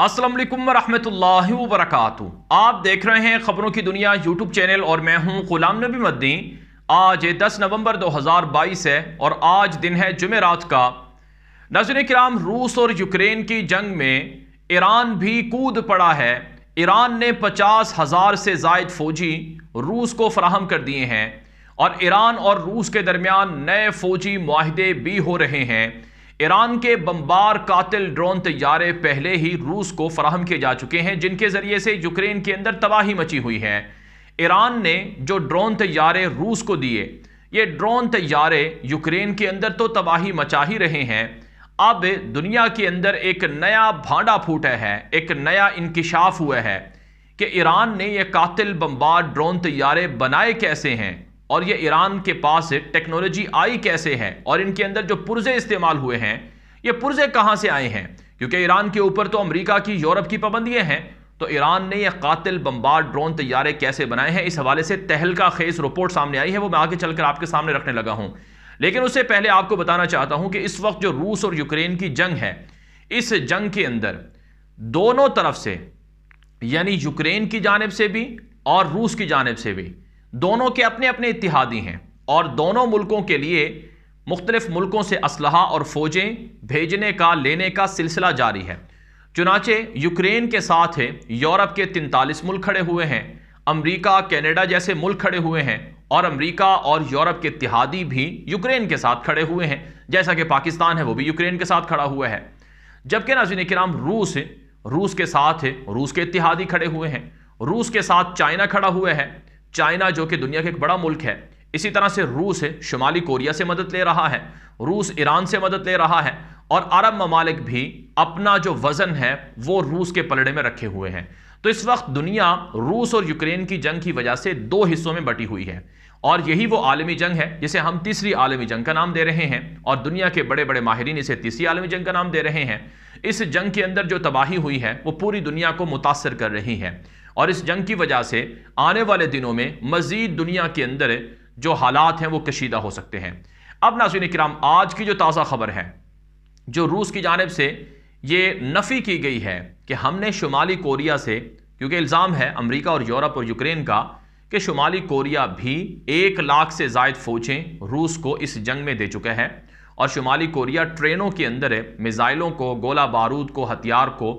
असलम वरहमतुल्लाहि वरक आप देख रहे हैं खबरों की दुनिया यूट्यूब चैनल और मैं हूं गुलाम नबी मद्दी आज 10 नवंबर 2022 है और आज दिन है जुमेरात का नजर कराम रूस और यूक्रेन की जंग में ईरान भी कूद पड़ा है ईरान ने पचास हज़ार से जायद फौजी रूस को फराहम कर दिए हैं और ईरान और रूस के दरमियान नए फौजी माहदे भी हो रहे हैं ईरान के बम्बार कातिल ड्रोन तैयारे पहले ही रूस को फराहम किए जा चुके हैं जिनके ज़रिए से यूक्रेन के अंदर तबाही मची हुई है ईरान ने जो ड्रोन तैयारे रूस को दिए ये ड्रोन तैयारे यूक्रेन के अंदर तो तबाही मचा ही रहे हैं अब दुनिया के अंदर एक नया भांडा फूटा है एक नया इंकशाफ हुआ है कि ईरान ने यह कातिल बम्बार ड्रोन तैयारे बनाए कैसे हैं और ये ईरान के पास टेक्नोलॉजी आई कैसे है और इनके अंदर जो पुर्जे इस्तेमाल हुए हैं ये पुर्जे कहाँ से आए हैं क्योंकि ईरान के ऊपर तो अमरीका की यूरोप की पाबंदियाँ हैं तो ईरान ने यह कातिल बम्बार ड्रोन तैयारे कैसे बनाए हैं इस हवाले से तहलका खेस रिपोर्ट सामने आई है वो मैं आगे चलकर आपके सामने रखने लगा हूँ लेकिन उससे पहले आपको बताना चाहता हूँ कि इस वक्त जो रूस और यूक्रेन की जंग है इस जंग के अंदर दोनों तरफ से यानी यूक्रेन की जानब से भी और रूस की जानब से भी दोनों के अपने अपने इतिहादी हैं और दोनों मुल्कों के लिए मुख्तलिफ मुल्कों से असलहा और फौजें भेजने का लेने का सिलसिला जारी है चुनाचे यूक्रेन के साथ यूरोप के तैंतालीस मुल्क खड़े हुए हैं अमरीका कैनेडा जैसे मुल्क खड़े हुए हैं और अमरीका और यूरोप के इतिहादी भी यूक्रेन के साथ खड़े हुए हैं जैसा कि पाकिस्तान है वो भी यूक्रेन के साथ खड़ा हुआ है जबकि नाजीन कराम रूस रूस के साथ रूस के इतिहादी खड़े हुए हैं रूस के साथ चाइना खड़ा हुआ है चाइना जो कि दुनिया का एक बड़ा मुल्क है इसी तरह से रूस है शुमाली कोरिया से मदद ले रहा है रूस ईरान से मदद ले रहा है और अरब ममालिक भी अपना जो वज़न है वो रूस के पलड़े में रखे हुए हैं तो इस वक्त दुनिया रूस और यूक्रेन की जंग की वजह से दो हिस्सों में बटी हुई है और यही वो आलमी जंग है जिसे हम तीसरी आलमी जंग का नाम दे रहे हैं और दुनिया के बड़े बड़े माहरीन इसे तीसरी आलमी जंग का नाम दे रहे हैं इस जंग के अंदर जो तबाही हुई है वो पूरी दुनिया को मुतासर कर रही है और इस जंग की वजह से आने वाले दिनों में मज़ीद दुनिया के अंदर जो हालात हैं वो कशीदा हो सकते हैं अब नाजिन कराम आज की जो ताज़ा खबर है जो रूस की जानब से ये नफ़ी की गई है कि हमने शुमाली कोरिया से क्योंकि इल्ज़ाम है अमरीका और यूरोप और यूक्रेन का कि शुमाली कोरिया भी एक लाख से जायद फ़ौजें रूस को इस जंग में दे चुके हैं और शुमाली कोरिया ट्रेनों के अंदर मिज़ाइलों को गोला बारूद को हथियार को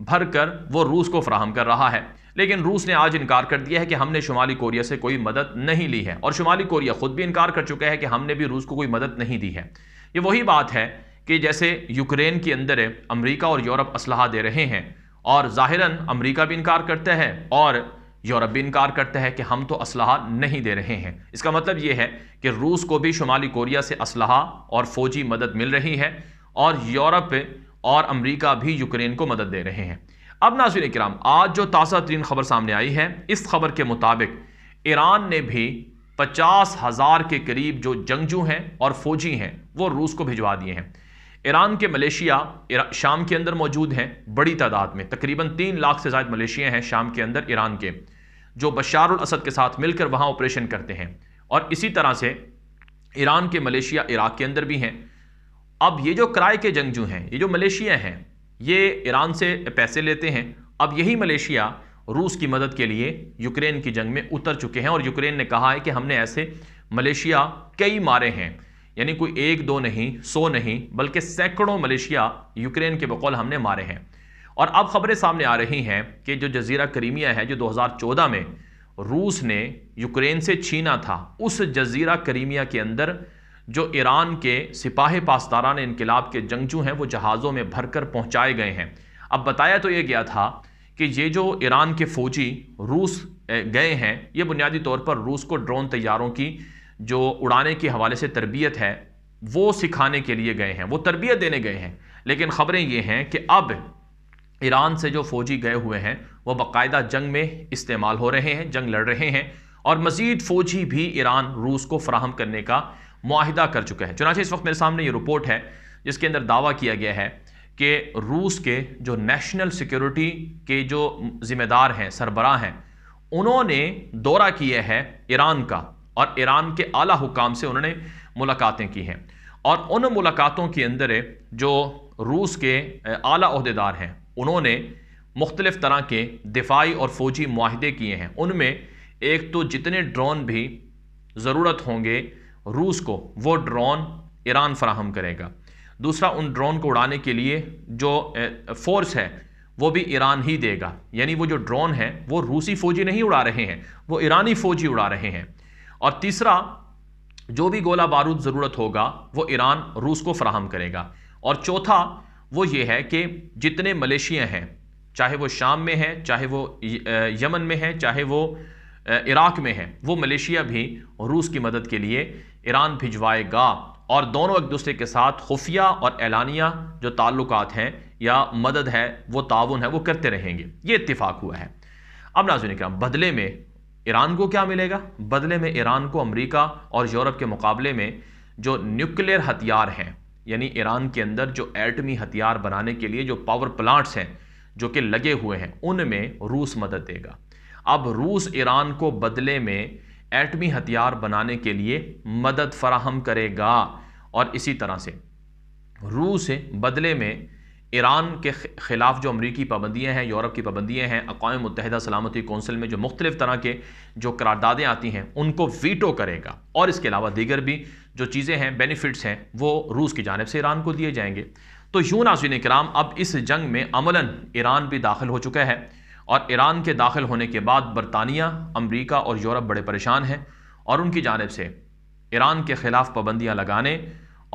भरकर वो रूस को फ्राहम कर रहा है लेकिन रूस ने आज इनकार कर दिया है कि हमने शुमाली कोरिया से कोई मदद नहीं ली है और शुमाली कोरिया खुद भी इनकार कर चुका है कि हमने भी रूस को कोई मदद नहीं दी है ये वही बात है कि जैसे यूक्रेन के अंदर अमरीका और यूरोप असलाह दे रहे हैं और ज़ाहिरन अमरीका भी इनकार करता है और यूरोप भी इनकार करता है कि हम तो असलाह नहीं दे रहे हैं इसका मतलब ये है कि रूस को भी शुमाली कोरिया से असलाह और फ़ौजी मदद मिल रही है और यूरोप और अमरीका भी यूक्रेन को मदद दे रहे हैं अब नाजिर कराम आज जो ताज़ा तरीन खबर सामने आई है इस खबर के मुताबिक ईरान ने भी पचास हज़ार के करीब जो जंगजू हैं और फौजी हैं वो रूस को भिजवा दिए हैं ईरान के मलेशिया शाम के अंदर मौजूद हैं बड़ी तादाद में तकरीबन तीन लाख से ज्यादा मलेशिया हैं शाम के अंदर ईरान के जो बशारुल असद के साथ मिलकर वहाँ ऑपरेशन करते हैं और इसी तरह से ईरान के मलेशिया इराक के अंदर भी हैं अब ये जो किराए के जंगजू हैं ये जो मलेशिया हैं ये ईरान से पैसे लेते हैं अब यही मलेशिया रूस की मदद के लिए यूक्रेन की जंग में उतर चुके हैं और यूक्रेन ने कहा है कि हमने ऐसे मलेशिया कई मारे हैं यानी कोई एक दो नहीं सौ नहीं बल्कि सैकड़ों मलेशिया यूक्रेन के बकौल हमने मारे हैं और अब खबरें सामने आ रही हैं कि जो जजीरा करीमिया है जो 2014 में रूस ने यूक्रेन से छीना था उस जजीरा करीमिया के अंदर जो ईरान के सिपाही पासदारान इनकलाब के जंगजू हैं वो जहाज़ों में भर कर पहुँचाए गए हैं अब बताया तो ये गया था कि ये जो ईरान के फ़ौजी रूस गए हैं ये बुनियादी तौर पर रूस को ड्रोन तैयारों की जो उड़ाने के हवाले से तरबियत है वो सिखाने के लिए गए हैं वो तरबियत देने गए हैं लेकिन ख़बरें ये हैं कि अब ईरान से जो फ़ौजी गए हुए हैं वो बाकायदा जंग में इस्तेमाल हो रहे हैं जंग लड़ रहे हैं और मज़ीद फ़ौजी भी ईरान रूस को फ्राहम करने का माहिदा कर चुके हैं चुनाचे इस वक्त मेरे सामने ये रिपोर्ट है जिसके अंदर दावा किया गया है कि रूस के जो नेशनल सिक्योरिटी के जो जिम्मेदार हैं सरबरा हैं उन्होंने दौरा किया है ईरान का और ईरान के आला हुकाम से उन्होंने मुलाकातें की हैं और उन मुलाकातों के अंदर जो रूस के आला अहदेदार हैं उन्होंने मुख्तलिफ़ तरह के दिफाई और फौजी माहदे किए हैं उनमें एक तो जितने ड्रोन भी ज़रूरत होंगे रूस को वो ड्रोन ईरान फ्राहम करेगा दूसरा उन ड्रोन को उड़ाने के लिए जो फोर्स है वो भी ईरान ही देगा यानी वो जो ड्रोन है वो रूसी फौजी नहीं उड़ा रहे हैं वो ईरानी फौजी उड़ा रहे हैं और तीसरा जो भी गोला बारूद ज़रूरत होगा वो ईरान रूस को फराहम करेगा और चौथा वो ये है कि जितने मलेशिया हैं चाहे वो शाम में है चाहे वो यमन में है चाहे वो इराक़ में है वो मलेशिया भी रूस की मदद के लिए ईरान भिजवाएगा और दोनों एक दूसरे के साथ खुफिया और एलानिया जो ताल्लुक हैं या मदद है वो ताउन है वो करते रहेंगे ये इतफाक़ हुआ है अब नाजुन कराम बदले में ईरान को क्या मिलेगा बदले में ईरान को अमरीका और यूरोप के मुकाबले में जो न्यूक्लियर हथियार हैं यानी ईरान के अंदर जो एटमी हथियार बनाने के लिए जो पावर प्लांट्स हैं जो कि लगे हुए हैं उनमें रूस मदद देगा अब रूस ईरान को बदले में एटमी हथियार बनाने के लिए मदद फराहम करेगा और इसी तरह से रूस बदले में ईरान के ख़िलाफ़ जो अमरीकी पाबंदियाँ हैं यूरोप की पाबंदियाँ हैं अकवा मुतहदा सलामती कौंसिल में जो मुख्तलिफ़ तरह के जो करारदादें आती हैं उनको वीटो करेगा और इसके अलावा दीगर भी जो चीज़ें हैं बेनिफिट्स हैं वो रूस की जानब से ईरान को दिए जाएंगे तो यूँ नाजिन कराम अब इस जंग में अमला ईरान भी दाखिल हो चुका है और ईरान के दाखिल होने के बाद बरतानिया अमरीका और यूरोप बड़े परेशान हैं और उनकी जानब से ईरान के ख़िलाफ़ पाबंदियाँ लगाने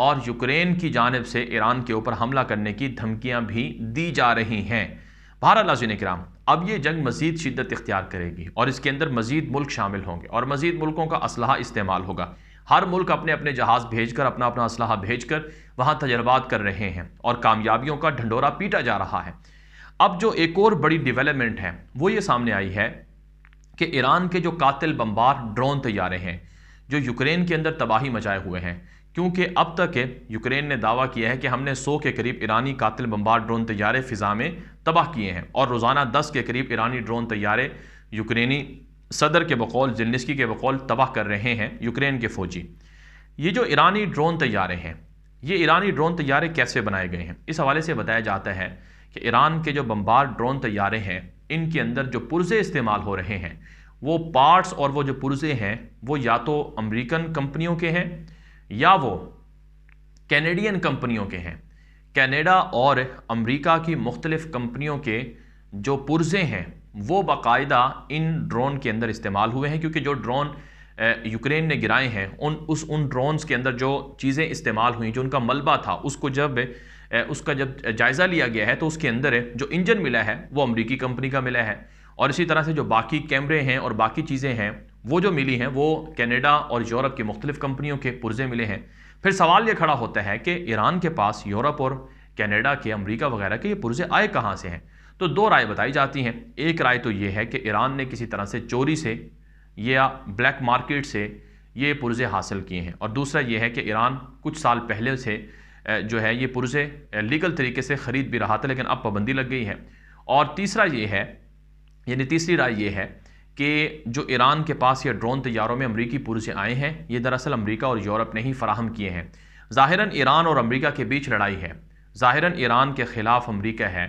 और यूक्रेन की जानब से ईरान के ऊपर हमला करने की धमकियाँ भी दी जा रही हैं भारत लाजिन कराम अब ये जंग मज़ीद शिदत इख्तियार करेगी और इसके अंदर मज़ीद मुल्क शामिल होंगे और मज़ीद मुल्कों का असलाह इस्तेमाल होगा हर मुल्क अपने अपने जहाज़ भेज कर अपना अपना इसलाह भेज कर वहाँ तजर्बात कर रहे हैं और कामयाबियों का ढंडोरा पीटा जा रहा है अब जो एक और बड़ी डेवलपमेंट है वो ये सामने आई है कि ईरान के जो कातिल बम्बार ड्रोन तैयारे हैं जो यूक्रेन के अंदर तबाही मचाए हुए हैं क्योंकि अब तक यूक्रेन ने दावा किया है कि हमने 100 के करीब ईरानी कातिल बम्बार ड्रोन तैयारे फ़िज़ा में तबाह किए हैं और रोज़ाना 10 के करीब ईरानी ड्रोन तैयारे यूक्रेनी सदर के बकौल जलनिस्की के बकौल तबाह कर रहे हैं यूक्रेन के फ़ौजी ये जो ईरानी ड्रोन तैयारे हैं ये ईरानी ड्रोन तैयारे कैसे बनाए गए हैं इस हवाले से बताया जाता है कि ईरान के जो बम्बार ड्रोन तैयारे हैं इनके अंदर जो पुर्ज़े इस्तेमाल हो रहे हैं वो पार्ट्स और वो जो पुरजे हैं वो या तो अमेरिकन कंपनियों के हैं या वो कैनेडियन कंपनियों के हैं कैनेडा और अमेरिका की मुख्तलिफ़ कंपनियों के जो पुर्ज़े हैं वो बाकायदा इन ड्रोन के अंदर इस्तेमाल हुए हैं क्योंकि जो ड्रोन यूक्रेन ने गिराए हैं उन उस उन ड्रोन्स के अंदर जो चीज़ें इस्तेमाल हुई जो उनका मलबा था उसको जब उसका जब जायज़ा लिया गया है तो उसके अंदर जो इंजन मिला है वो अमरीकी कंपनी का मिला है और इसी तरह से जो बाकी कैमरे हैं और बाकी चीज़ें हैं वो जो मिली हैं वो कनाडा और यूरोप की मुख्तलिफ कंपनियों के पुर्जे मिले हैं फिर सवाल ये खड़ा होता है कि ईरान के पास यूरोप और कनाडा के अमेरिका वगैरह के ये पुर्जे आए कहाँ से हैं तो दो राय बताई जाती हैं एक राय तो ये है कि ईरान ने किसी तरह से चोरी से या ब्लैक मार्केट से ये पुर्जे हासिल किए हैं और दूसरा ये है कि ईरान कुछ साल पहले से जो है ये पुरजे लीगल तरीके से ख़रीद भी रहा था लेकिन अब पाबंदी लग गई है और तीसरा ये है यानी तीसरी राय ये है कि जो ईरान के पास ये ड्रोन तैयारों में अमरीकी पुरजे आए हैं ये दरअसल अमरीका और यूरोप ने ही फराहम किए हैं ज़ाहिरन ईरान और अमरीका के बीच लड़ाई है ज़ाहिरन ईरान के ख़िलाफ़ अमरीका है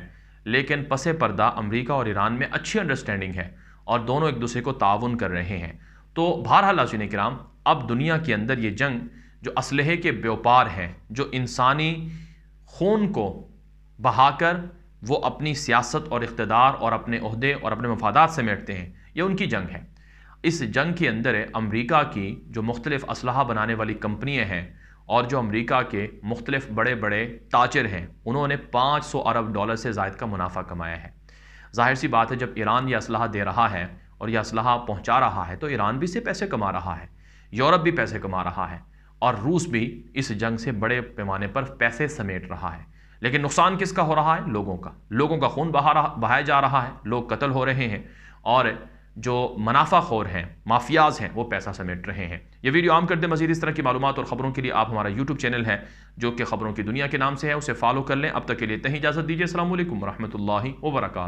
लेकिन पसे पर्दा अमरीका और ईरान में अच्छी अंडरस्टैंडिंग है और दोनों एक दूसरे को ताउन कर रहे हैं तो बहरहाल लाजिन कराम अब दुनिया के अंदर ये जंग जो असलहे के व्यापार हैं जो इंसानी खून को बहाकर वो अपनी सियासत और इकतदार और अपने अहदे और अपने मफादात समेटते हैं ये उनकी जंग है इस जंग के अंदर अमरीका की जो मुख्तलिफ़ असलाह बनाने वाली कंपनियाँ हैं और जो अमरीका के मुख्तलिफ बड़े बड़े ताचर हैं उन्होंने पाँच सौ अरब डॉलर से जायद का मुनाफा कमाया है जाहिर सी बात है जब ईरान यह असलाह दे रहा है और यह असलाह पहुँचा रहा है तो ईरान भी इसे पैसे कमा रहा है यूरोप भी पैसे कमा रहा है और रूस भी इस जंग से बड़े पैमाने पर पैसे समेट रहा है लेकिन नुकसान किसका हो रहा है लोगों का लोगों का खून बहा रहा बहाया जा रहा है लोग कत्ल हो रहे हैं और जो मुनाफा खोर हैं माफियाज हैं वो पैसा समेट रहे हैं ये वीडियो आम कर दें मजीद इस तरह की मालूम और ख़बरों के लिए आप हमारा यूट्यूब चैनल है जो कि ख़बरों की दुनिया के नाम से है उसे फॉलो कर लें अब तक के लिए इतना इजाज़त दीजिए असल वरहमल वर्क